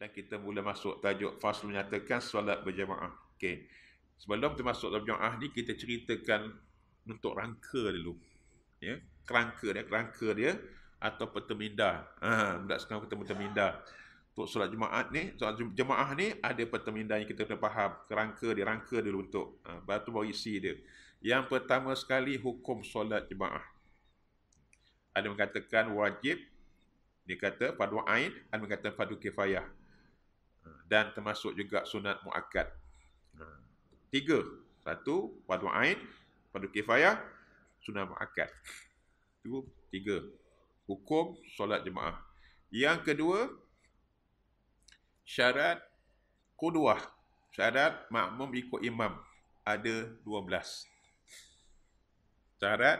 dan kita mula masuk tajuk fasl menyatakan solat berjemaah. Okey. Sebelum kita masuk dalam jemaah ni kita ceritakan untuk rangka dulu. Ya, kerangka dia, kerangka dia atau peterminda. Ha, budak sekarang kita peterminda. Untuk solat jemaah ni, solat jemaah ni ada peterminda yang kita kena faham, kerangka dia, rangka dia dulu untuk ha, baru tu baru isi dia. Yang pertama sekali hukum solat jemaah. Ada mengatakan wajib dia kata padu ain dan mengatakan padu kifayah dan termasuk juga sunat muakkad. Ha. Tiga. Satu, fardu ain, fardu kifayah, sunat muakkad. Itu tiga. Hukum solat jemaah. Yang kedua, syarat kuduah. Syarat makmum ikut imam. Ada dua belas. Syarat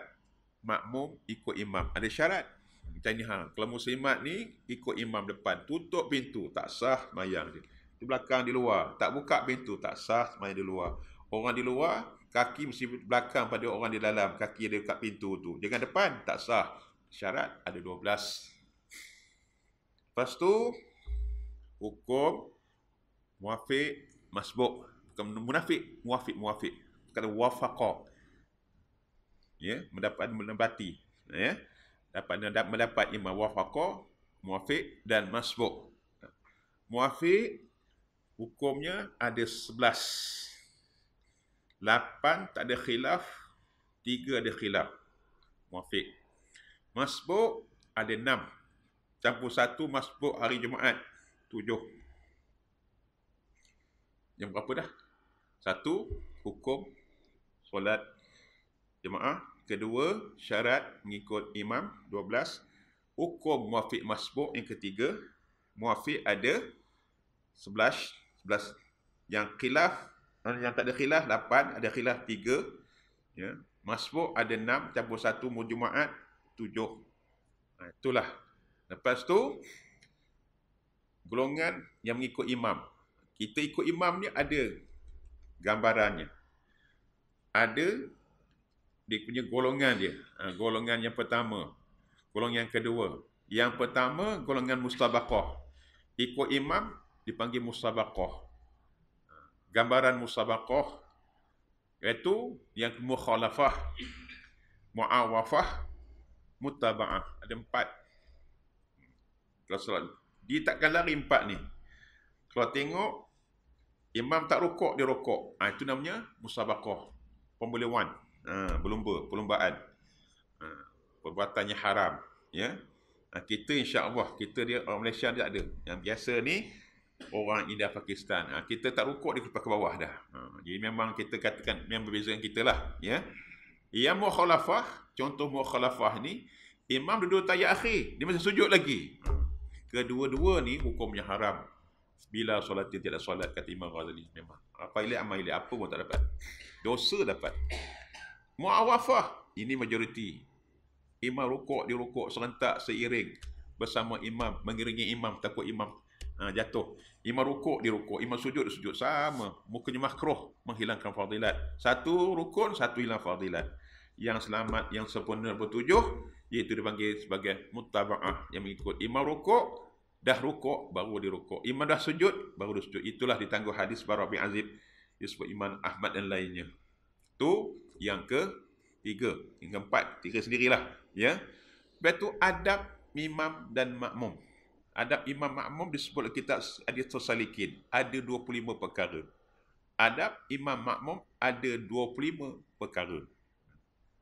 makmum ikut imam. Ada syarat. Macam ni, ha. kalau muslimat ni ikut imam depan. Tutup pintu. Tak sah mayang dia di belakang di luar. Tak buka pintu, tak sah semayang di luar. Orang di luar, kaki mesti belakang pada orang di dalam. Kaki ada dekat pintu tu. Jangan depan, tak sah. Syarat ada 12. Lepas tu, hukum, muafiq, masbuk. Bukan munafiq, muafiq, muafiq. Kata wafakok. Ya, yeah? mendapat menembati. Ya, yeah? dapat mendapat iman wafakok, muafiq dan masbuk. Muafiq Hukumnya ada 11. 8 tak ada khilaf, 3 ada khilaf. Muafiq. Masbuk ada 6. Campur satu masbuk hari Jumaat, 7. Yang berapa dah? Satu, hukum solat jemaah. Kedua, syarat mengikut imam, 12. Hukum muafiq masbuk yang ketiga, muafiq ada 11 sebelas yang khilaf eh, yang tak ada khilaf 8 ada khilaf 3, ya masbu ada 6 campur satu mujumaat tujuh ha, itulah lepas tu golongan yang mengikut imam kita ikut imam ni ada gambarannya ada dia punya golongan dia ha, golongan yang pertama golongan yang kedua yang pertama golongan mustabaqah ikut imam dipanggil musabakoh. Gambaran musabakoh itu yang mukhalafah, muawafah, mutaba'ah. Ada empat. Kalau salat, dia takkan lari empat ni. Kalau tengok, imam tak rokok, dia rokok. Ha, itu namanya musabakoh. Pembelewan. Ha, ah, berlumba, perlumbaan. Ha, ah, perbuatannya haram. Ya. kita insya Allah kita dia orang Malaysia dia tak ada. Yang biasa ni orang India Pakistan. Ha, kita tak rukuk dia pakai bawah dah. Ha, jadi memang kita katakan memang berbeza dengan kita lah. Ya. Yang mukhalafah, contoh mukhalafah ni, imam duduk tayat akhir. Dia masih sujud lagi. Ah, kedua-dua ni hukumnya haram. Bila solat dia tidak solat, kata Imam Ghazali. Memang. Apa ilik, amal ilik. Apa pun tak dapat. Dosa dapat. Mu'awafah. Ini majoriti. Imam rukuk, dia rukuk serentak, seiring. Bersama imam. Mengiringi imam. Takut imam ha, jatuh. Imam rukuk dia rukuk, imam sujud dia sujud sama. Mukanya makruh menghilangkan fadilat. Satu rukun, satu hilang fadilat. Yang selamat, yang sempurna bertujuh iaitu dipanggil sebagai mutaba'ah yang mengikut imam rukuk dah rukuk baru dia rukuk. Imam dah sujud baru dia sujud. Itulah ditangguh hadis Barak bin Azib disebut iman Ahmad dan lainnya. Tu yang ke tiga, yang keempat, tiga sendirilah, ya. Betul adab imam dan makmum. Adab Imam Makmum disebut dalam kitab Adiyatul Salikin. Ada 25 perkara. Adab Imam Makmum ada 25 perkara.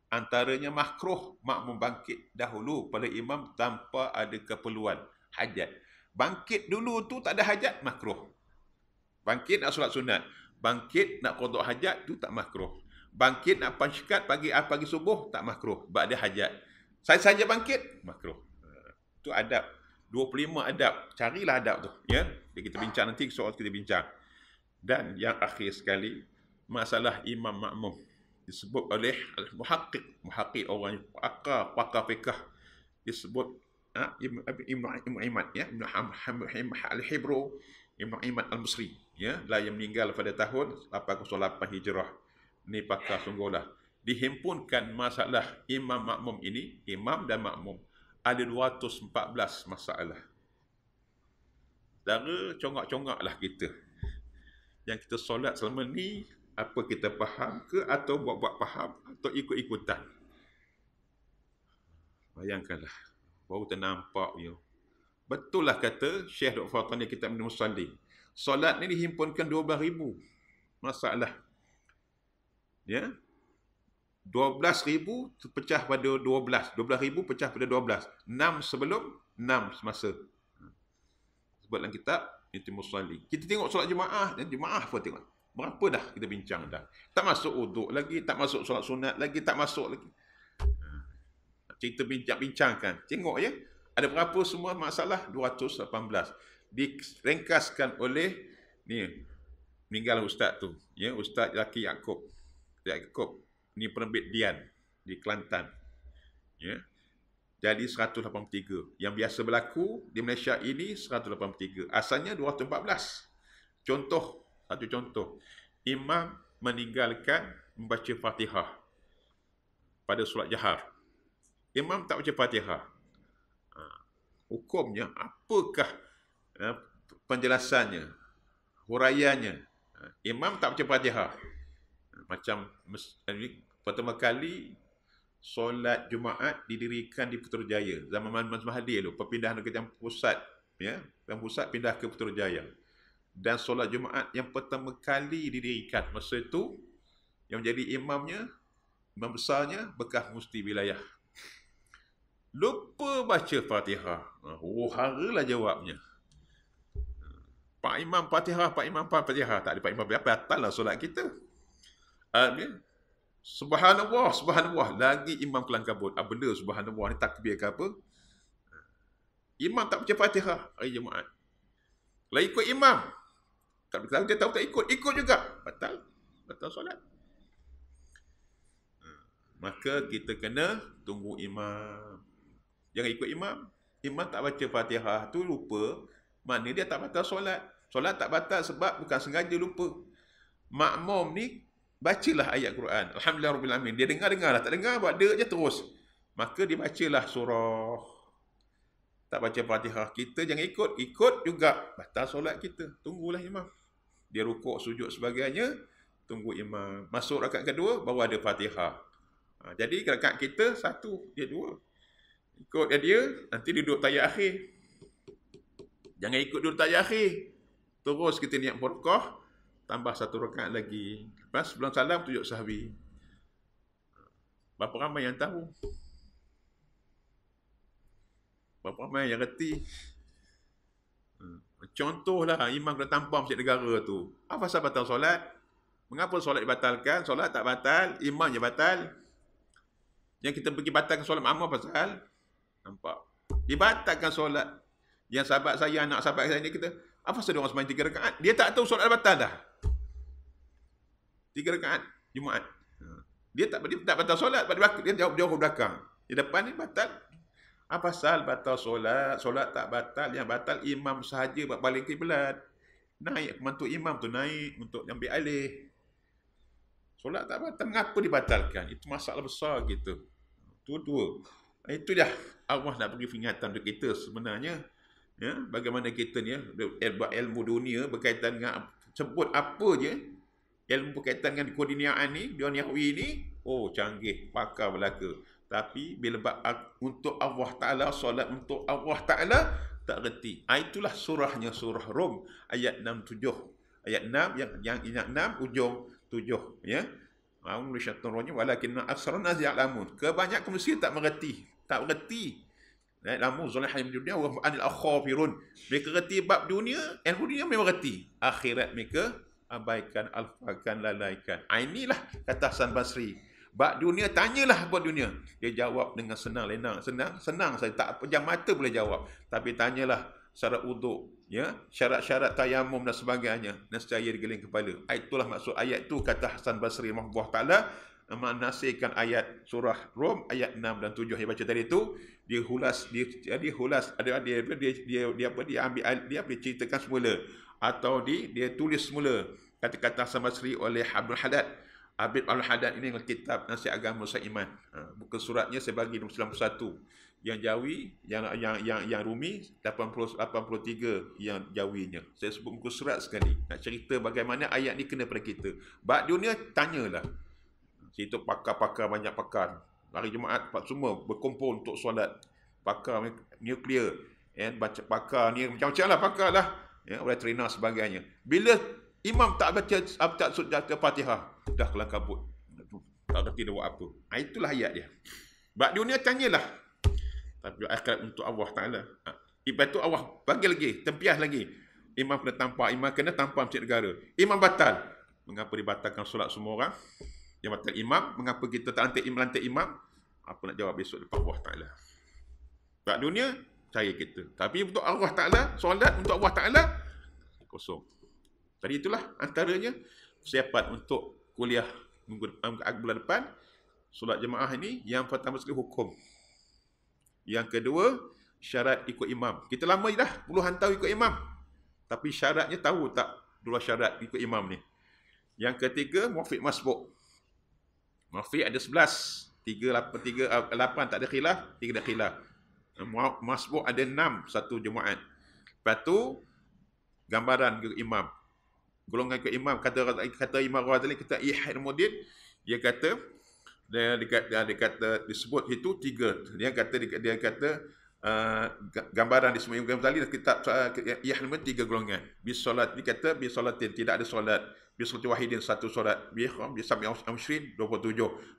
Antaranya makruh makmum bangkit dahulu pada imam tanpa ada keperluan. Hajat. Bangkit dulu tu tak ada hajat, makruh. Bangkit nak surat sunat. Bangkit nak kodok hajat, tu tak makruh. Bangkit nak pancikat pagi ah, pagi subuh, tak makruh. Sebab ada hajat. Saya saja bangkit, makruh. Itu ha, adab 25 adab. Carilah adab tu. Ya? Jadi kita bincang nanti, soal kita bincang. Dan yang akhir sekali, masalah imam makmum. Disebut oleh muhakik. Muhakik orang pakar, pakar fikah. Disebut ha, Ibn, Ibn, Ibn, Imad, ya? Ibn al-Hibru, Ibn Imad al-Musri. Ya? Lah yang meninggal pada tahun 808 Hijrah. Ini pakar sungguhlah. Dihimpunkan masalah imam makmum ini, imam dan makmum ada 214 masalah. Dara congak-congak lah kita. Yang kita solat selama ni, apa kita faham ke atau buat-buat faham atau ikut-ikutan. Bayangkanlah. Baru ternampak you. Betul lah kata Syekh Dr. Fatani kita bin Musalli. Solat ni dihimpunkan 12,000. Masalah. Ya? Yeah? 12,000 pecah pada 12. 12,000 pecah pada 12. 6 sebelum, 6 semasa. Sebab dalam kitab, Nabi Musali. Kita tengok solat jemaah, dan jemaah pun tengok. Berapa dah kita bincang dah. Tak masuk uduk lagi, tak masuk solat sunat lagi, tak masuk lagi. Ha. Cerita bincang-bincangkan. Tengok ya. Ada berapa semua masalah? 218. Diringkaskan oleh ni meninggal ustaz tu. Ya, ustaz Laki Yaakob. Yaakob. Ini Perembit Dian di Kelantan. Ya. Jadi 183. Yang biasa berlaku di Malaysia ini 183. Asalnya 214. Contoh, satu contoh. Imam meninggalkan membaca Fatihah pada solat jahar. Imam tak baca Fatihah. Ha. Hukumnya apakah ha, penjelasannya? Huraiannya. Ha. Imam tak baca Fatihah. Macam Pertama kali solat Jumaat didirikan di Putrajaya zaman Muhammad Mahdi itu perpindahan ke yang pusat ya yang pusat pindah ke Putrajaya dan solat Jumaat yang pertama kali didirikan masa itu yang menjadi imamnya imam besarnya bekas musti wilayah lupa baca Fatihah oh haralah jawabnya Pak Imam Fatihah, Pak Imam Pak Fatihah. Tak ada Pak Imam Fatihah, batal solat kita. Amin. Ah, Subhanallah, subhanallah. Lagi imam kelang kabut. Ah, benda subhanallah ni takbir ke apa. Imam tak baca fatihah hari Jumaat. Kalau ikut imam. Tak tahu tahu tak ikut. Ikut juga. Batal. Batal solat. Hmm. Maka kita kena tunggu imam. Jangan ikut imam. Imam tak baca fatihah tu lupa. Mana dia tak batal solat. Solat tak batal sebab bukan sengaja lupa. Makmum ni Bacalah ayat Quran. Alhamdulillah Rabbil Alamin. Dia dengar dengar lah. Tak dengar, buat dia je terus. Maka dia bacalah surah. Tak baca fatihah. Kita jangan ikut. Ikut juga. Batal solat kita. Tunggulah imam. Dia rukuk, sujud sebagainya. Tunggu imam. Masuk rakat kedua, Bawa ada fatihah. Ha, jadi rakat kita satu, dia dua. Ikut dia, nanti duduk tayat akhir. Jangan ikut duduk tayat akhir. Terus kita niat murkoh tambah satu rakaat lagi. Lepas sebelum salam tunjuk sahwi. Berapa ramai yang tahu? Berapa ramai yang reti? Hmm, contohlah imam kena tampak masjid negara tu. Apa ah, pasal batal solat? Mengapa solat dibatalkan? Solat tak batal, imam je batal. Yang kita pergi batalkan solat mama pasal? Nampak. Dibatalkan solat. Yang sahabat saya, anak sahabat saya ni kita, apa ah, pasal dia orang semain tiga rekaat? Dia tak tahu solat batal dah tiga rakaat Jumaat. Ha. Dia tak dia tak batal solat pada belakang. Dia jawab jauh belakang. Di depan ni batal. Apa sal batal solat? Solat tak batal. Yang batal imam sahaja buat balik kiblat. Naik mantu imam tu naik untuk ambil alih. Solat tak batal. Mengapa dibatalkan? Itu masalah besar gitu. Itu dua. Itu dah Allah nak bagi peringatan untuk kita sebenarnya. Ya, bagaimana kita ni ya, buat ilmu dunia berkaitan dengan sebut apa je ilmu berkaitan dengan kodiniaan ni, dia Yahwi ni, oh canggih, pakar belaka. Tapi bila bak, untuk Allah Ta'ala, solat untuk Allah Ta'ala, tak reti. Ah, itulah surahnya surah Rum, ayat 6-7. Ayat 6, yang yang ingat 6, ujung 7. Ya? Ah, Ma'un lishatun rohnya, walakin na'asran azia'lamun. Kebanyakan mesti tak mengerti. Tak mengerti. Eh, Lama zulai hayam dunia wa anil akhafirun. Mereka kerti bab dunia, ilmu dunia memang kerti. Akhirat mereka abaikan, alfakan, lalaikan. Inilah kata Hasan Basri. Bak dunia, tanyalah buat dunia. Dia jawab dengan senang, lenang. Senang, senang saya tak pejam mata boleh jawab. Tapi tanyalah syarat uduk, ya, syarat-syarat tayamum dan sebagainya. Dan secara digeling kepala. Itulah maksud ayat tu kata Hasan Basri. Mahbubah Ta'ala menasihkan ayat surah Rom ayat 6 dan 7 yang baca tadi tu dia hulas dia dia hulas ada dia dia dia, dia, dia apa dia ambil dia apa diceritakan semula atau di dia tulis semula kata-kata samasri oleh Abdul Haddad. Abid Abdul Haddad ini dengan kitab Nasihat Agama Ustaz Iman. Ha, buku suratnya saya bagi 91. Yang jawi, yang yang yang, yang rumi, 80, 83 yang jawinya. Saya sebut buku surat sekali. Nak cerita bagaimana ayat ni kena pada kita. Bak dunia, tanyalah. Situ pakar-pakar, banyak pakar. Lari jemaat, semua berkumpul untuk solat. Pakar nuklear. eh baca, pakar ni, macam-macam lah pakar lah ya oleh trainer sebagainya bila imam tak baca abjad surat Fatihah dah kelang kabut tak reti dia buat apa ha, itulah ayat dia bab dunia tanyalah tapi akhirat untuk Allah taala ha. ibarat tu Allah bagi lagi tempias lagi imam kena tampak imam kena tanpa masjid negara imam batal mengapa dibatalkan solat semua orang yang batal imam mengapa kita tak lantik imam lantik imam apa nak jawab besok depan Allah taala bab dunia cahaya kita. Tapi untuk Allah Ta'ala, solat untuk Allah Ta'ala, kosong. Tadi itulah antaranya persiapan untuk kuliah minggu depan bulan depan, solat jemaah ini, yang pertama sekali hukum. Yang kedua, syarat ikut imam. Kita lama je dah, puluhan tahun ikut imam. Tapi syaratnya tahu tak dua syarat ikut imam ni. Yang ketiga, muafiq masbuk. Muafiq ada sebelas. Tiga, lapan, tiga, ah, lapan tak ada khilaf, tiga ada khilaf. Masbuk ada enam satu jemaat. Lepas tu, gambaran ke imam. Golongan ke imam, kata, kata imam Ghazali, kata Ihad Mudin, dia kata, dia, dia, dia, dia kata disebut itu tiga. Dia kata dia, dia kata uh, gambaran di semua Imam Ghazali kitab uh, Yahya tiga golongan. Bi solat dia kata bi solatin tidak ada solat. Bi solat wahidin satu solat. Bi khum bi sami amshrin 27.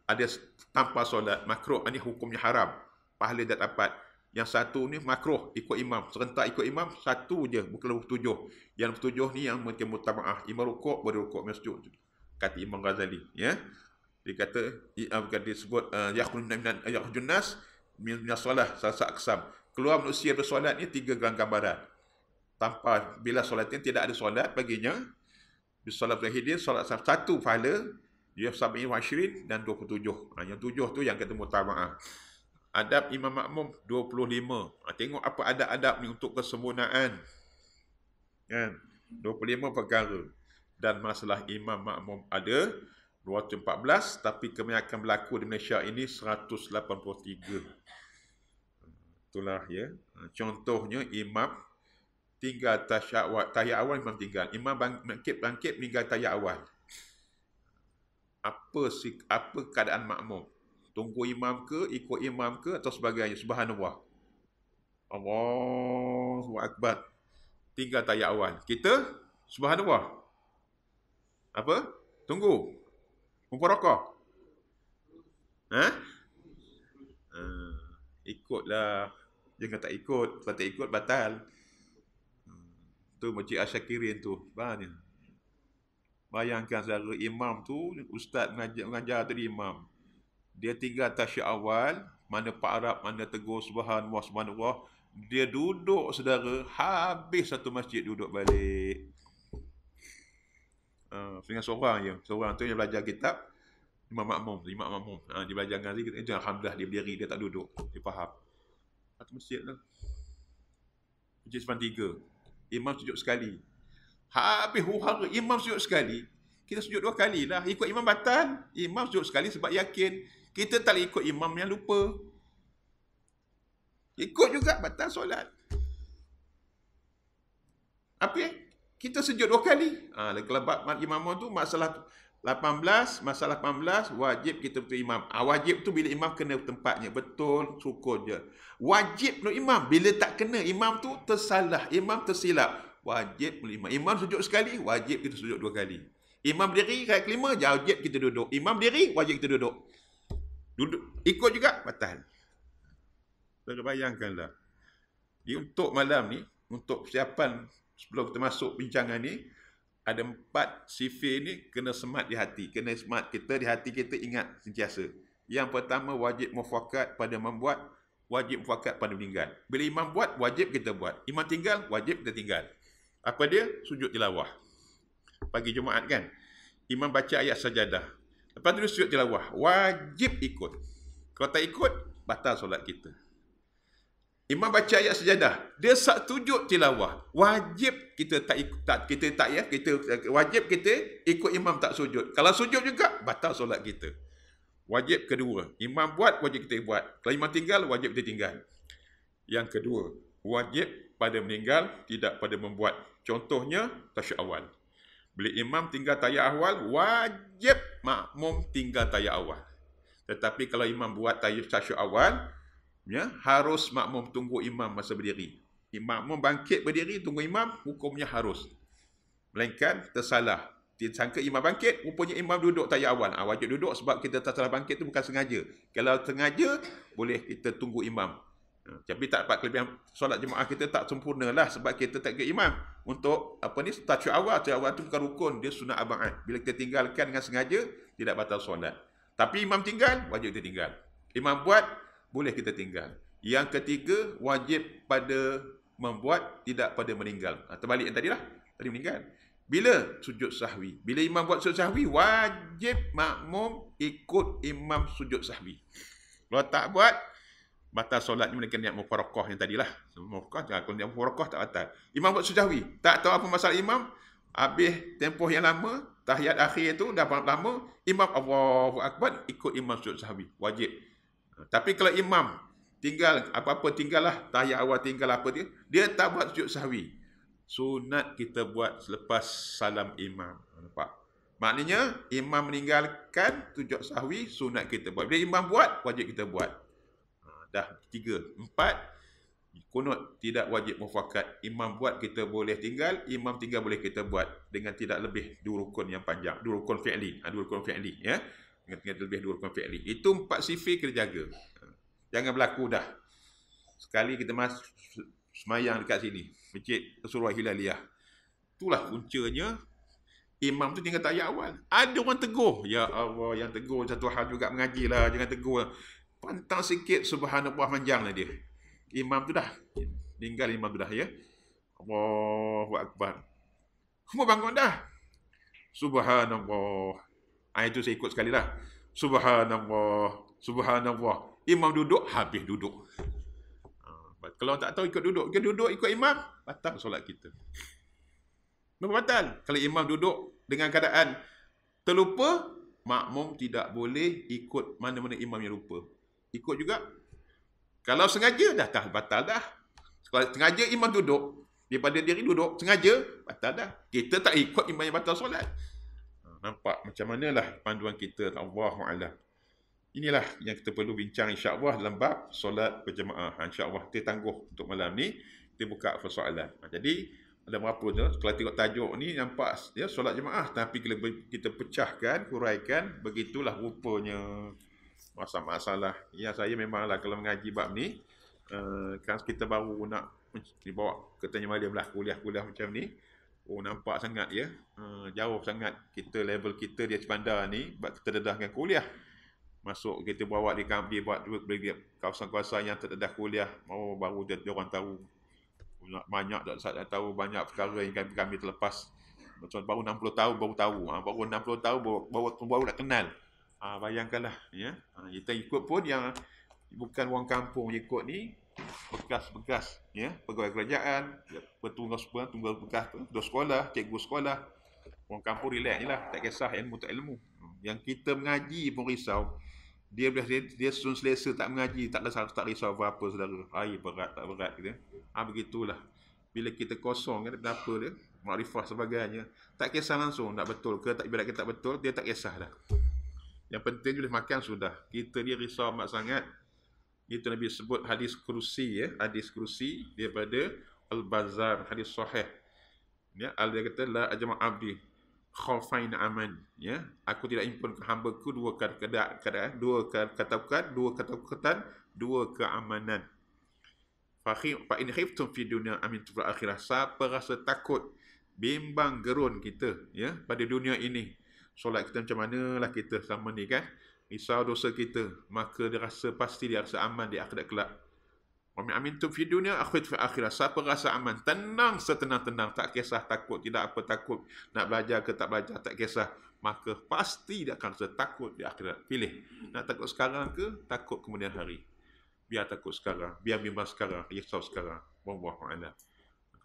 Ada tanpa solat makruh ini hukumnya haram. Pahala dia dapat. Yang satu ni makruh ikut imam. Serentak ikut imam, satu je. Bukan lebih tujuh. Yang tujuh ni yang mungkin mutama'ah. Imam rukuk, boleh rukuk masjid. Kata Imam Ghazali. Ya? Dia kata, dia, ah, bukan dia sebut, Ya'ah junnas, minyak solah, sasak kesam. Keluar manusia bersolat ni, tiga gerang gambaran. Tanpa, bila solat ni, tidak ada solat baginya. Di solat Zahidin, solat satu pahala, dia sabi wa dan dua puluh tujuh. Ah, yang tujuh tu yang kata mutama'ah. Adab Imam Makmum 25. Ha, tengok apa adab-adab ni untuk kesempurnaan. Kan? 25 perkara. Dan masalah Imam Makmum ada 214 tapi kebanyakan berlaku di Malaysia ini 183. Itulah ya. Ha, contohnya Imam tinggal tasyawat. Tayyat awal Imam tinggal. Imam bangkit-bangkit tinggal tayyat awal. Apa, apa keadaan makmum? tunggu imam ke, ikut imam ke atau sebagainya, subhanallah. Allahu akbar. Tinggal tayak awal. Kita subhanallah. Apa? Tunggu. Kumpul rokok. Ha? Uh, ikutlah. Jangan tak ikut. Kalau tak ikut, batal. Hmm. Tu Masjid Asyakirin tu. Bahan Bayangkan saudara imam tu, ustaz mengajar, mengajar tadi imam dia tinggal tasyah awal, mana Pak Arab, mana Teguh Subhan, Wah dia duduk saudara, habis satu masjid duduk balik. Uh, ah, dengan seorang je, seorang tu yang belajar kitab, Imam Makmum, Imam Makmum. Uh, dia belajar dengan kita, itu eh, Alhamdulillah dia berdiri, dia tak duduk, dia faham. Satu masjid tu, Masjid Sepan Tiga. Imam sujud sekali. Habis huhara, imam sujud sekali, kita sujud dua kali lah. Ikut imam batal, imam sujud sekali sebab yakin. Kita tak ikut imam yang lupa. Ikut juga batal solat. Apa ya? Kita sejuk dua kali. Ha, kelebat imam tu masalah 18, masalah 18, wajib kita betul imam. Ha, wajib tu bila imam kena tempatnya. Betul, syukur je. Wajib penuh imam. Bila tak kena, imam tu tersalah. Imam tersilap. Wajib penuh imam. Imam sejuk sekali, wajib kita sejuk dua kali. Imam berdiri, kali kelima, wajib kita duduk. Imam berdiri, wajib kita duduk. Duduk, ikut juga, batal. Tuan-tuan bayangkanlah. Di untuk malam ni, untuk persiapan sebelum kita masuk bincangan ni, ada empat sifir ni kena semat di hati. Kena semat kita di hati kita ingat sentiasa. Yang pertama, wajib mufakat pada membuat, wajib mufakat pada meninggal. Bila imam buat, wajib kita buat. Imam tinggal, wajib kita tinggal. Apa dia? Sujud tilawah. Pagi Jumaat kan? Imam baca ayat sajadah. Lepas tu sujud tilawah. Wajib ikut. Kalau tak ikut, batal solat kita. Imam baca ayat sejadah. Dia sak tujuh tilawah. Wajib kita tak ikut. Tak, kita tak ya. Kita, wajib kita ikut imam tak sujud. Kalau sujud juga, batal solat kita. Wajib kedua. Imam buat, wajib kita buat. Kalau imam tinggal, wajib kita tinggal. Yang kedua. Wajib pada meninggal, tidak pada membuat. Contohnya, tasyuk awal. Bila imam tinggal tayar awal, wajib makmum tinggal tayar awal. Tetapi kalau imam buat tayar tasyuk awal, ya, harus makmum tunggu imam masa berdiri. Makmum bangkit berdiri, tunggu imam, hukumnya harus. Melainkan tersalah. Dia sangka imam bangkit, rupanya imam duduk tayar awal. Ha, ah, wajib duduk sebab kita tersalah bangkit itu bukan sengaja. Kalau sengaja, boleh kita tunggu imam. Hmm. Tapi tak dapat kelebihan solat jemaah kita tak sempurna lah sebab kita tak ke imam. Untuk apa ni, tajuk awal. Tajuk awal tu bukan rukun, dia sunat aba'at. Kan. Bila kita tinggalkan dengan sengaja, tidak batal solat. Tapi imam tinggal, wajib kita tinggal. Imam buat, boleh kita tinggal. Yang ketiga, wajib pada membuat, tidak pada meninggal. Ha, terbalik yang tadilah, tadi meninggal. Bila sujud sahwi? Bila imam buat sujud sahwi, wajib makmum ikut imam sujud sahwi. Kalau tak buat, batal solatnya mereka niat mufarakah yang tadilah. Mufarakah, kalau niat mufarakah tak batal. Imam buat sejawi. Tak tahu apa masalah imam. Habis tempoh yang lama, tahiyat akhir itu dah lama, imam Allahu Akbar ikut imam sujud sahwi. Wajib. Tapi kalau imam tinggal, apa-apa tinggal lah, tahiyat awal tinggal apa dia, dia tak buat sujud sahwi. Sunat kita buat selepas salam imam. Nampak? Maknanya, imam meninggalkan sujud sahwi, sunat kita buat. Bila imam buat, wajib kita buat dah tiga. Empat, kunut tidak wajib mufakat. Imam buat kita boleh tinggal, imam tinggal boleh kita buat dengan tidak lebih dua rukun yang panjang. Dua rukun fi'li. Ha, dua rukun fi'li. Ya. Dengan tidak lebih dua rukun fi'li. Itu empat sifir kita jaga. Ha. Jangan berlaku dah. Sekali kita masuk semayang dekat sini. Masjid Surah Hilaliyah. Itulah puncanya Imam tu tinggal tayak awal. Ada orang tegur. Ya Allah, yang tegur satu hal juga mengaji lah. Jangan tegur pantang sikit subhanallah panjanglah dia. Imam tu dah. Tinggal imam tu dah ya. Allahu akbar. Semua bangun dah. Subhanallah. Ah itu saya ikut sekali lah. Subhanallah. Subhanallah. Imam duduk habis duduk. Ah, kalau tak tahu ikut duduk, ikut duduk ikut imam, batal solat kita. Memang batal. Kalau imam duduk dengan keadaan terlupa, makmum tidak boleh ikut mana-mana imam yang lupa ikut juga. Kalau sengaja dah tak batal dah. Kalau sengaja imam duduk, daripada diri duduk, sengaja batal dah. Kita tak ikut imam yang batal solat. Ha, nampak macam mana lah panduan kita. Allahuakbar. Inilah yang kita perlu bincang Insyaallah allah dalam bab solat berjemaah. Ha, insyaallah allah kita tangguh untuk malam ni kita buka persoalan. Ha, jadi ada berapa tu? Kalau tengok tajuk ni nampak ya solat jemaah tapi kita pecahkan, huraikan begitulah rupanya masalah-masalah ya saya memanglah kalau mengaji bab ni uh, kan kita baru nak dibawa ke tanya malam lah kuliah-kuliah macam ni oh nampak sangat ya uh, jauh sangat kita level kita di bandar ni buat kita dedah dengan kuliah masuk kita bawa di kampi buat duit beli kawasan-kawasan yang terdedah kuliah mau oh, baru dia, dia orang tahu banyak tak saya tahu banyak perkara yang kami, kami terlepas Contoh, baru 60 tahun baru tahu ha, baru 60 tahun baru, baru, baru, baru nak kenal Ha, bayangkanlah. Ya. Ha, kita ikut pun yang bukan orang kampung ikut ni. Bekas-bekas. Ya. Pegawai kerajaan. Ya, petunggal sebuah. Tunggal bekas tu. Dua sekolah. Cikgu sekolah. Orang kampung relax je lah. Tak kisah ilmu tak ilmu. Hmm, yang kita mengaji pun risau. Dia dia, dia susun selesa tak mengaji. Tak, tak risau apa-apa saudara. Air berat tak berat. Gitu. Ha, begitulah. Bila kita kosong kan. Kenapa dia? Makrifah sebagainya. Tak kisah langsung. Tak betul ke. Tak, bila kita tak betul. Dia tak kisah dah. Yang penting boleh makan sudah. Kita ni risau amat sangat. Itu Nabi sebut hadis kursi ya, hadis kursi daripada Al-Bazar hadis sahih. Ya, al dia kata la ajma abdi khaufain aman ya. Aku tidak impun hamba ku dua kata-kata, dua kata dua ketakutan, dua keamanan. Fa in khiftum fi dunya amin tu akhirah. Siapa rasa takut bimbang gerun kita ya pada dunia ini solat kita macam mana lah kita sama ni kan risau dosa kita maka dia rasa pasti dia rasa aman di akhirat kelak Amin amin tu fi dunia akhir fi akhirat. Siapa rasa aman? Tenang setenang-tenang. Tak kisah takut. Tidak apa takut. Nak belajar ke tak belajar. Tak kisah. Maka pasti dia akan rasa takut di akhirat. Pilih. Nak takut sekarang ke? Takut kemudian hari. Biar takut sekarang. Biar bimbang sekarang. Risau sekarang. Buang-buang Kalau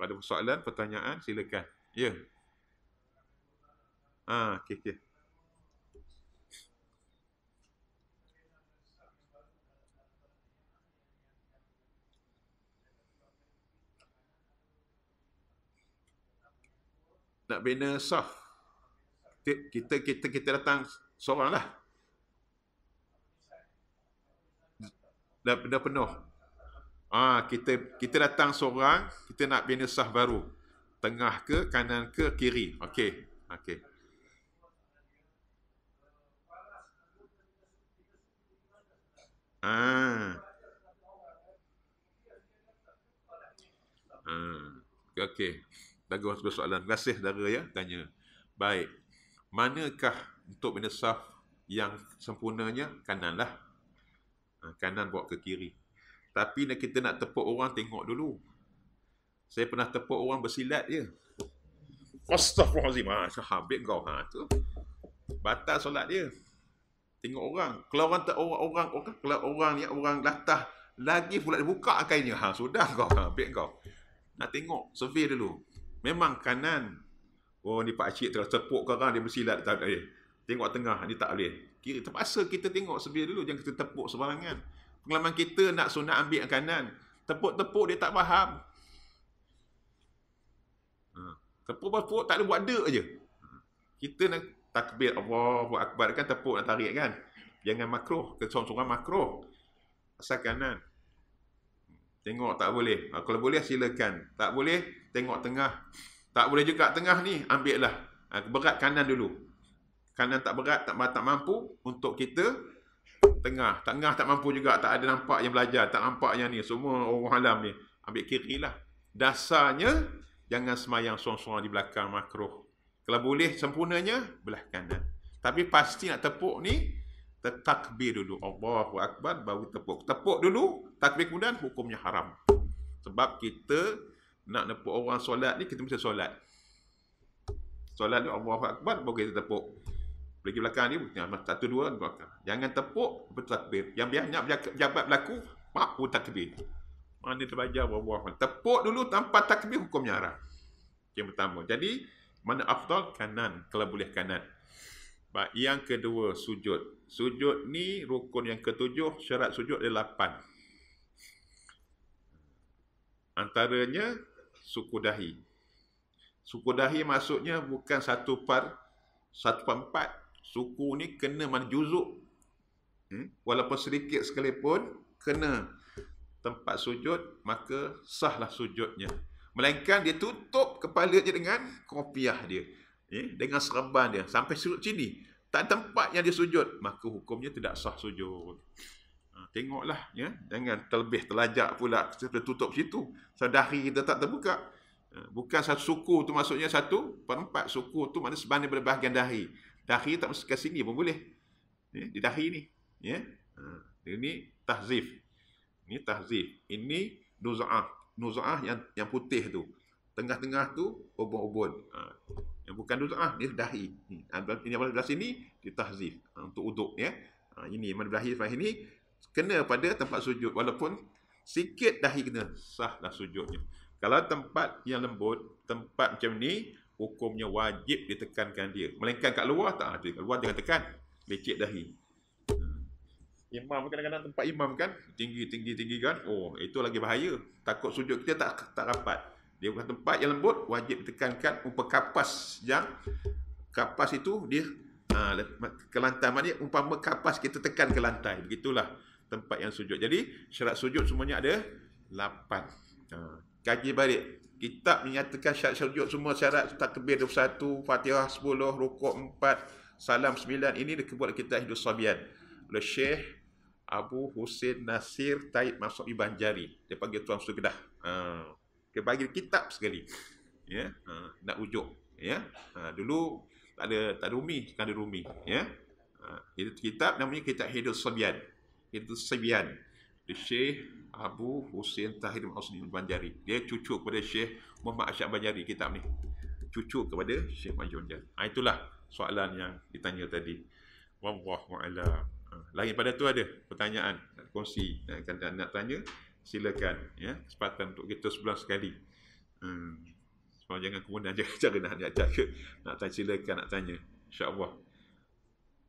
ada persoalan, pertanyaan, silakan. Ya. Yeah. Ah, okay, okay. Nak bina sah. Kita kita kita datang seorang lah. Dah, penuh penuh. Ah kita kita datang seorang, kita nak bina sah baru. Tengah ke, kanan ke, kiri. okay, okay. Ah. Ah. Okey. Bagus bagus soalan. Terima kasih saudara ya tanya. Baik. Manakah untuk benda saf yang sempurnanya kananlah. Ha, kanan buat ke kiri. Tapi nak kita nak tepuk orang tengok dulu. Saya pernah tepuk orang bersilat ya. Astaghfirullahalazim. Ha, ah, habis kau ha tu. Batal solat dia tengok orang kalau orang tak orang orang orang kan? kalau orang ni orang latah lagi pula dibuka kainnya ha sudah kau ha, ambil kau nak tengok survey dulu memang kanan oh ni pak cik terus tepuk kau sekarang dia bersilat tak ada. tengok tengah ni tak boleh kiri terpaksa kita tengok survey dulu jangan kita tepuk sembarangan pengalaman kita nak sunat ambil yang kanan tepuk-tepuk dia tak faham ha tepuk-tepuk tak ada buat dek aje ha, kita nak takbir Allahu Akbar kan tepuk nak tarik kan jangan makruh ke seorang-seorang makruh asal kanan tengok tak boleh ha, kalau boleh silakan tak boleh tengok tengah tak boleh juga tengah ni ambil lah ha, berat kanan dulu kanan tak berat tak, tak mampu untuk kita tengah tengah tak mampu juga tak ada nampak yang belajar tak nampak yang ni semua orang alam ni ambil kiri lah dasarnya jangan semayang seorang-seorang di belakang makruh kalau boleh sempurnanya, belah kanan. Eh. Tapi pasti nak tepuk ni, takbir dulu. Allahu Akbar, baru tepuk. Tepuk dulu, takbir kemudian, hukumnya haram. Sebab kita nak nepuk orang solat ni, kita mesti solat. Solat ni, Allahu Akbar, baru kita tepuk. Pergi belakang ni, satu dua, belakang. Jangan tepuk, takbir. Yang banyak jabat berlaku, pak pun takbir. Mana terbajar, buah-buah. Tepuk dulu tanpa takbir, hukumnya haram. Yang pertama. Jadi, mana afdal? Kanan. Kalau boleh kanan. But yang kedua, sujud. Sujud ni rukun yang ketujuh, syarat sujud dia lapan. Antaranya, suku dahi. Suku dahi maksudnya bukan satu par, satu par empat. Suku ni kena mana juzuk. Hmm? Walaupun sedikit sekalipun, kena tempat sujud, maka sahlah Sujudnya. Melainkan dia tutup kepala dia dengan kopiah dia. Eh, dengan serban dia. Sampai surut sini. Tak ada tempat yang dia sujud. Maka hukumnya tidak sah sujud. Ha, tengoklah. Ya. Jangan terlebih terlajak pula. Kita tutup situ. Sedari kita tak terbuka. Ha, bukan satu suku tu maksudnya satu perempat suku tu maksudnya sebanding pada bahagian dahi. Dahi tak mesti ke sini pun boleh. Ya, di dahi ni. Ya. Ha, Ini tahzif. Ini tahzif. Ini duza'ah nuzaah yang yang putih tu. Tengah-tengah tu obon-obon. Ha. Yang bukan nuzaah ni dahi. Hmm. Ha, ini yang belah sini ditahzif ha, untuk uduk ya. Ha, ini yang belah sini ini kena pada tempat sujud walaupun sikit dahi kena sah dah sujudnya. Kalau tempat yang lembut, tempat macam ni hukumnya wajib ditekankan dia. Melainkan kat luar tak ada. Kat luar jangan tekan. Lecek dahi. Imam kan kadang-kadang tempat imam kan tinggi-tinggi-tinggi kan. Oh, itu lagi bahaya. Takut sujud kita tak tak rapat. Dia bukan tempat yang lembut, wajib tekankan umpa kapas yang kapas itu dia aa, ha, ke lantai mana umpama kapas kita tekan ke lantai. Begitulah tempat yang sujud. Jadi syarat sujud semuanya ada lapan Aa, ha, kaji balik. kita menyatakan syarat sujud semua syarat takbir 21, Fatihah 10, rukuk 4, salam 9 ini dikebut kita Hidup Sabian oleh Syekh Abu Hussein Nasir Taib Masuk Iban Jari. Dia panggil Tuan Mesti Kedah. Ha. Dia panggil kitab sekali. Ya. Ha. Nak ujuk. Ya. Ha. Dulu tak ada, tak ada rumi. Sekarang ada rumi. Ya. Ha. Itu kitab namanya kitab hidup Sabian. Hidul Sabian. The Sheikh Abu Hussein Tahir Masuk Iban Banjari. Dia cucu kepada Sheikh Muhammad Asyad Banjari kitab ni. Cucu kepada Sheikh Muhammad Asyad Ha. Itulah soalan yang ditanya tadi. Wallahu'alam. Ha, Lagi pada tu ada pertanyaan nak kongsi nak, kan, nak, nak tanya silakan ya kesempatan untuk kita sebelah sekali. Hmm. Ha, so, jangan kemudian jangan cara nak nak jaga nak tanya silakan nak tanya insya-Allah.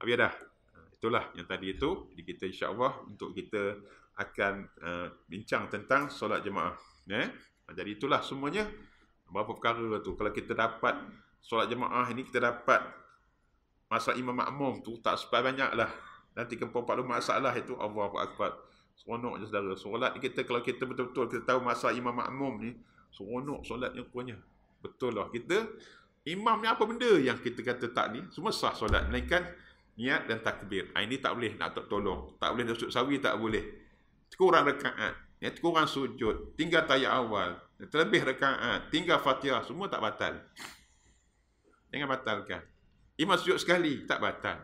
Habis dah. Ha, itulah yang tadi itu Jadi kita insya-Allah untuk kita akan uh, bincang tentang solat jemaah. Ya. Jadi itulah semuanya berapa perkara tu kalau kita dapat solat jemaah ini kita dapat masa imam makmum tu tak sebanyak lah Nanti ke empat masalah itu Allah Akbar. akbat. Seronok je saudara. Solat kita kalau kita betul-betul kita tahu masa imam makmum ni, seronok solatnya punya. Betul lah kita. Imam ni apa benda yang kita kata tak ni? Semua sah solat. Naikkan niat dan takbir. Ha, ini tak boleh nak tak tolong. Tak boleh dosuk sawi, tak boleh. Kurang rekaat. Ya, kurang sujud. Tinggal tayat awal. Ya, terlebih rekaat. Tinggal fatihah. Semua tak batal. Jangan batalkan. Imam sujud sekali, tak batal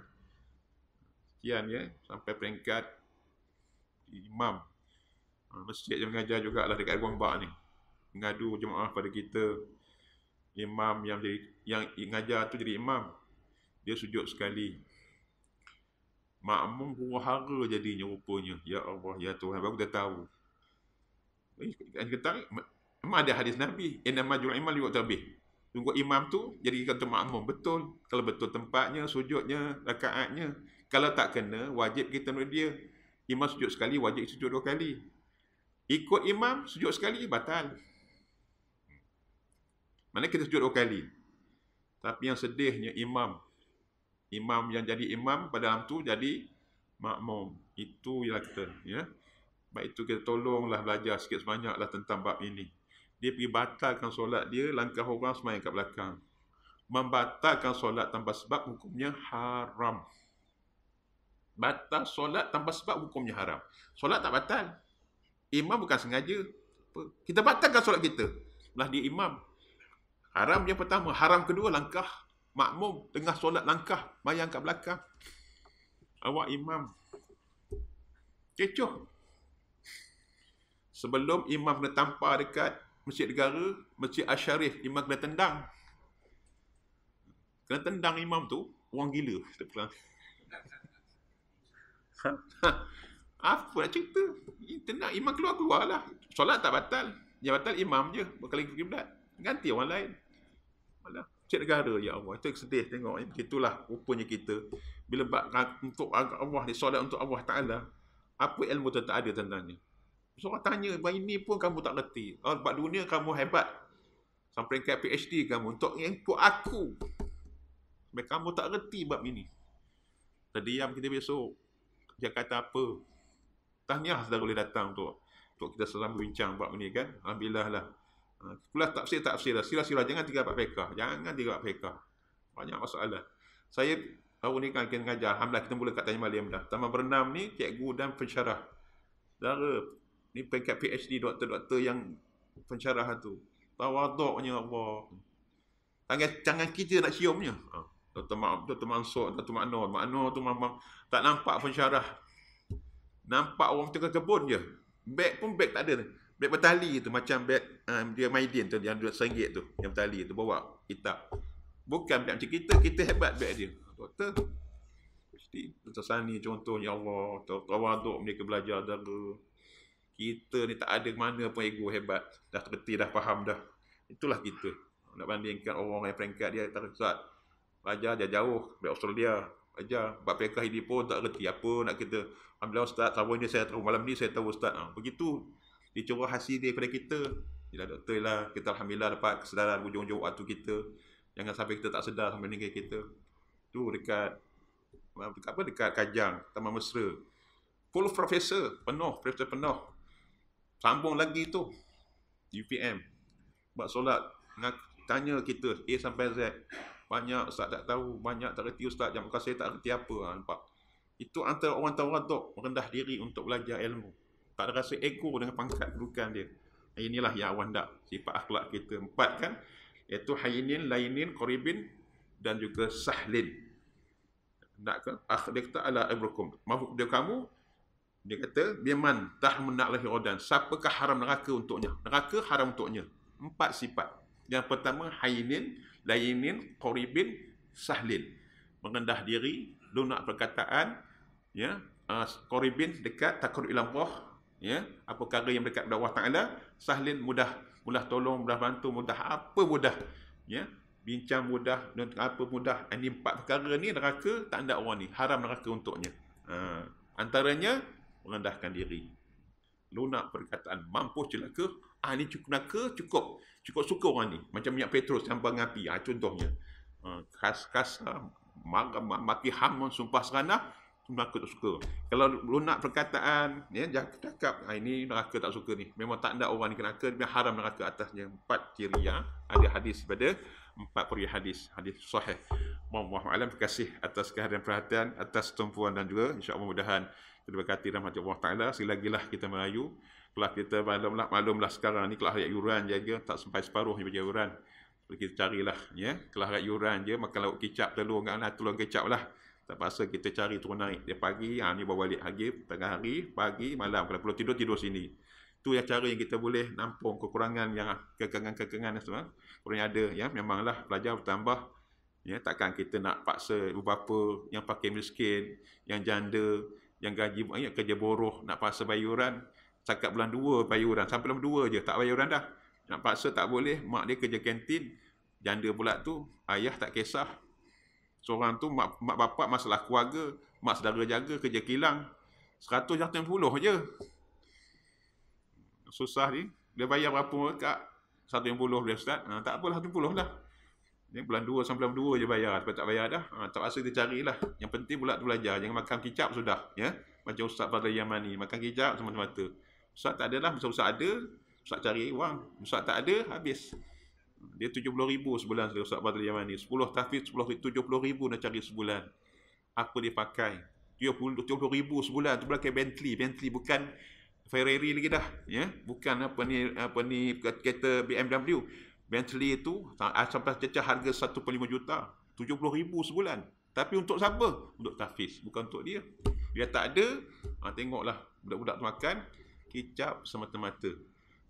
kian ya sampai peringkat imam ha, masjid yang mengajar jugalah dekat Gombak ni mengadu jemaah pada kita imam yang jadi yang mengajar tu jadi imam dia sujud sekali makmum guru hara jadinya rupanya ya Allah ya Tuhan baru dia tahu kan eh, kita Memang ada hadis Nabi Inna imam liwat terbih Tunggu imam tu Jadi kata makmum Betul Kalau betul tempatnya Sujudnya Rakaatnya kalau tak kena, wajib kita menurut dia. Imam sujud sekali, wajib sujud dua kali. Ikut imam, sujud sekali, batal. Mana kita sujud dua kali. Tapi yang sedihnya imam. Imam yang jadi imam pada dalam tu jadi makmum. Itu yang kita. Ya? Baik itu kita tolonglah belajar sikit sebanyaklah tentang bab ini. Dia pergi batalkan solat dia, langkah orang semayang kat belakang. Membatalkan solat tanpa sebab hukumnya Haram batal solat tanpa sebab hukumnya haram. Solat tak batal. Imam bukan sengaja. Kita batalkan solat kita. Belah dia imam. Haram yang pertama. Haram kedua langkah. Makmum tengah solat langkah. Bayang kat belakang. Awak imam. Kecoh. Sebelum imam kena tampar dekat Masjid Negara, Masjid Asyarif, imam kena tendang. Kena tendang imam tu, orang gila. Kita apa ha, ha. nak cerita? Tenang, imam keluar-keluar lah. Solat tak batal. Yang batal imam je. Berkali ke kiblat. Ganti orang lain. Malah. Cik negara, ya Allah. Itu sedih tengok. Eh, Itulah rupanya kita. Bila bak, ha, untuk Allah ni, solat untuk Allah Ta'ala. Apa ilmu tu tak ada tentangnya? Seorang tanya, bagi ini pun kamu tak reti. Oh, sebab dunia kamu hebat. Sampai ke PhD kamu. Untuk yang untuk aku. Sebab kamu tak reti bab ini. Terdiam kita besok kata apa. Tahniah sudah boleh datang tu. Untuk kita selalu bincang buat benda kan. Alhamdulillah lah. Kulah ha, tafsir-tafsir lah. Sila-sila. Jangan tinggal Pak pekah. Jangan tinggal Pak pekah. Banyak masalah. Saya baru ni kan kena ngajar. Alhamdulillah kita mula kat Tanjung Malim dah. Taman Bernam ni cikgu dan pensyarah. Dara. Ni pengkat PhD doktor-doktor yang pensyarah tu. Tawaduknya Allah. Jangan, jangan kita nak ciumnya. Ha. Dr. Ma'ab, Dr. Mansur, Dr. Makno. Makno tu memang tak nampak pun syarah. Nampak orang tengah kebun je. Beg pun beg tak ada. Beg bertali tu macam beg um, dia Maidin tu yang duit seringgit tu. Yang bertali tu bawa kitab. Bukan macam kita, kita hebat beg dia. Doktor, mesti Dr. Sani contohnya Allah, Tawaduk mereka belajar dara. Kita ni tak ada mana pun ego hebat. Dah terbeti, dah faham dah. Itulah kita. Nak bandingkan orang yang peringkat dia, tak ada belajar dia jauh di Australia belajar buat pekah ini pun tak reti apa nak kita Alhamdulillah Ustaz tahun ini saya tahu malam ni saya tahu Ustaz ha, begitu dicuba hasil dia daripada kita ialah doktor ialah kita Alhamdulillah dapat kesedaran hujung-hujung waktu kita jangan sampai kita tak sedar sampai meninggal kita tu dekat dekat apa dekat Kajang Taman Mesra full professor penuh professor penuh sambung lagi tu UPM buat solat nak tanya kita A sampai Z banyak ustaz tak tahu banyak tak reti ustaz yang saya tak reti apa ha, nampak itu antara orang tawaduk merendah diri untuk belajar ilmu tak ada rasa ego dengan pangkat kedudukan dia inilah yang awan dak sifat akhlak kita empat kan iaitu hayinin lainin koribin dan juga sahlin nak ke akhlak ta ala ibrukum mahuk dia kamu dia kata biman tah menak lahi rodan siapakah haram neraka untuknya neraka haram untuknya empat sifat yang pertama hayinin layinin koribin sahlin mengendah diri lunak perkataan ya uh, ah, qoribin dekat takut ilam Allah ya apa perkara yang dekat Allah Taala sahlin mudah mudah tolong mudah bantu mudah apa mudah ya bincang mudah dan apa mudah ini empat perkara ni neraka tak ada orang ni haram neraka untuknya uh, antaranya mengendahkan diri lunak perkataan mampu celaka Ah ni cukup neraka cukup. Cukup suka orang ni. Macam minyak petrol campur dengan api. Ah contohnya. Uh, ah, kas kas uh, lah, mak, maki ham sumpah serana neraka tak suka. Kalau lu nak perkataan ya jangan cakap ah, ini neraka tak suka ni. Memang tak ada orang ni neraka, dia haram neraka atasnya empat ciri ya. Ada hadis daripada empat puri hadis, hadis sahih. Mohon alam terima kasih atas kehadiran perhatian, atas tempuan dan juga insya-Allah mudah-mudahan kita berkati dalam hati Allah Taala. Sekali lagi lah kita merayu kalau kita malumlah malumlah sekarang ni kelas rakyat yuran je, je tak sampai separuh ni bagi yuran kita carilah ya kelas rakyat yuran je makan lauk kicap telur enggak nak telur kicap lah tak pasal kita cari turun naik dia pagi ha ni bawa balik hari tengah hari pagi malam kalau perlu tidur tidur sini tu yang cara yang kita boleh nampung kekurangan yang ah, kekangan-kekangan semua kurang ada ya memanglah pelajar bertambah Ya, takkan kita nak paksa beberapa yang pakai miskin, yang janda, yang gaji banyak kerja boroh nak paksa bayaran setakat bulan 2 bayaran Sampai bulan 2 je tak bayaran dah. Nak paksa tak boleh. Mak dia kerja kantin. Janda pula tu. Ayah tak kisah. Seorang tu mak, mak bapak masalah keluarga. Mak saudara jaga kerja kilang. 100 jatuh yang puluh je. Susah ni. Dia bayar berapa kak? satu yang puluh dia ustaz. Ha, tak apalah 1 puluh lah. Ini bulan dua sampai bulan dua je bayar. Tapi tak bayar dah. Ha, tak paksa dia carilah. Yang penting pula tu belajar. Jangan makan kicap sudah. Ya. Macam Ustaz Fadli Yamani. Makan kicap semata-mata. Ustaz tak ada lah, Ustaz ada, Ustaz cari wang. Ustaz tak ada, habis. Dia RM70,000 sebulan saya, Ustaz Badal Yaman ni. 10 tahfiz, RM70,000 nak cari sebulan. Apa dia pakai? RM70,000 sebulan, tu pakai Bentley. Bentley bukan Ferrari lagi dah. Ya? Bukan apa ni, apa ni kereta BMW. Bentley tu ah, sampai cecah harga 1.5 juta. RM70,000 sebulan. Tapi untuk siapa? Untuk tafiz. bukan untuk dia. Dia tak ada, ha, tengoklah budak-budak tu makan kicap semata-mata.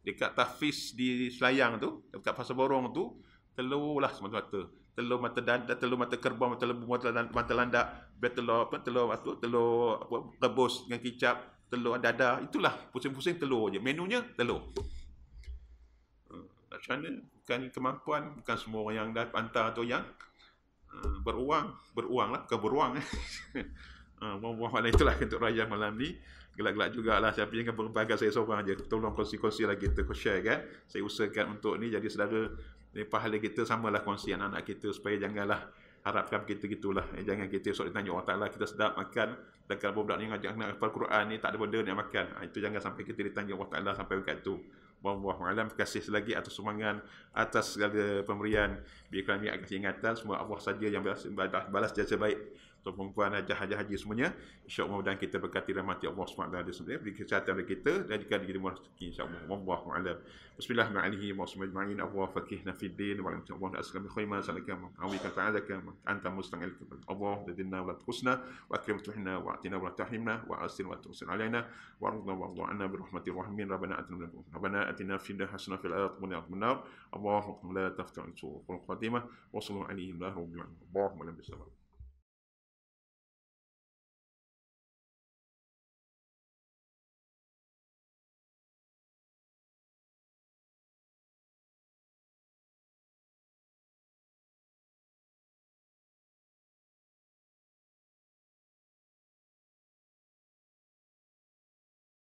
Dekat tafis di Selayang tu, dekat Pasar Borong tu, telur lah semata-mata. Telur mata dadak, telur mata kerbau, mata lembu, mata, mata landak, biar apa, telur apa, telur apa, rebus dengan kicap, telur dada, itulah pusing-pusing telur je. Menunya telur. Hmm, macam mana? Bukan kemampuan, bukan semua orang yang dah hantar tu yang hmm, beruang, beruang lah, bukan beruang. Eh. Uh, hmm, mohon itulah untuk raya malam ni gelak-gelak jugalah tapi jangan berbagai saya seorang je tolong kongsi-kongsi lagi kita kau share kan saya usahakan untuk ni jadi saudara ni pahala kita samalah kongsi anak-anak kita supaya janganlah harapkan kita gitulah eh, jangan kita esok ditanya orang oh, taklah kita sedap makan dekat budak ni ngajak nak hafal Quran ni tak ada benda nak makan ha, itu jangan sampai kita ditanya orang oh, taklah sampai dekat tu Wallah malam kasih lagi atas sumbangan atas segala pemberian biar kami akan ingatan semua Allah saja yang balas, balas jasa baik atau perempuan eh, haji-haji semuanya insya-Allah mudah kita berkati rahmat Allah Subhanahu wa taala beri kesihatan kepada kita dan juga diberi rezeki insya-Allah wallahu a'lam bismillahirrahmanirrahim wa sallallahu alaihi wa sallam fakihna fid din wa lam tawallahu aslam khayma salaka ma awika ta'alaka anta mustaqil Allah ladinna wa tusna wa akrim tuhna wa atina wa tahimna wa asil wa tusil alaina wa rabbana wa anna bi rahmatir rahimin rabbana atina min lakum rabbana atina fid dunya hasanah fil ayat min nar Allahumma la taftin suqul qadima. wa sallallahu alaihi wa sallam wa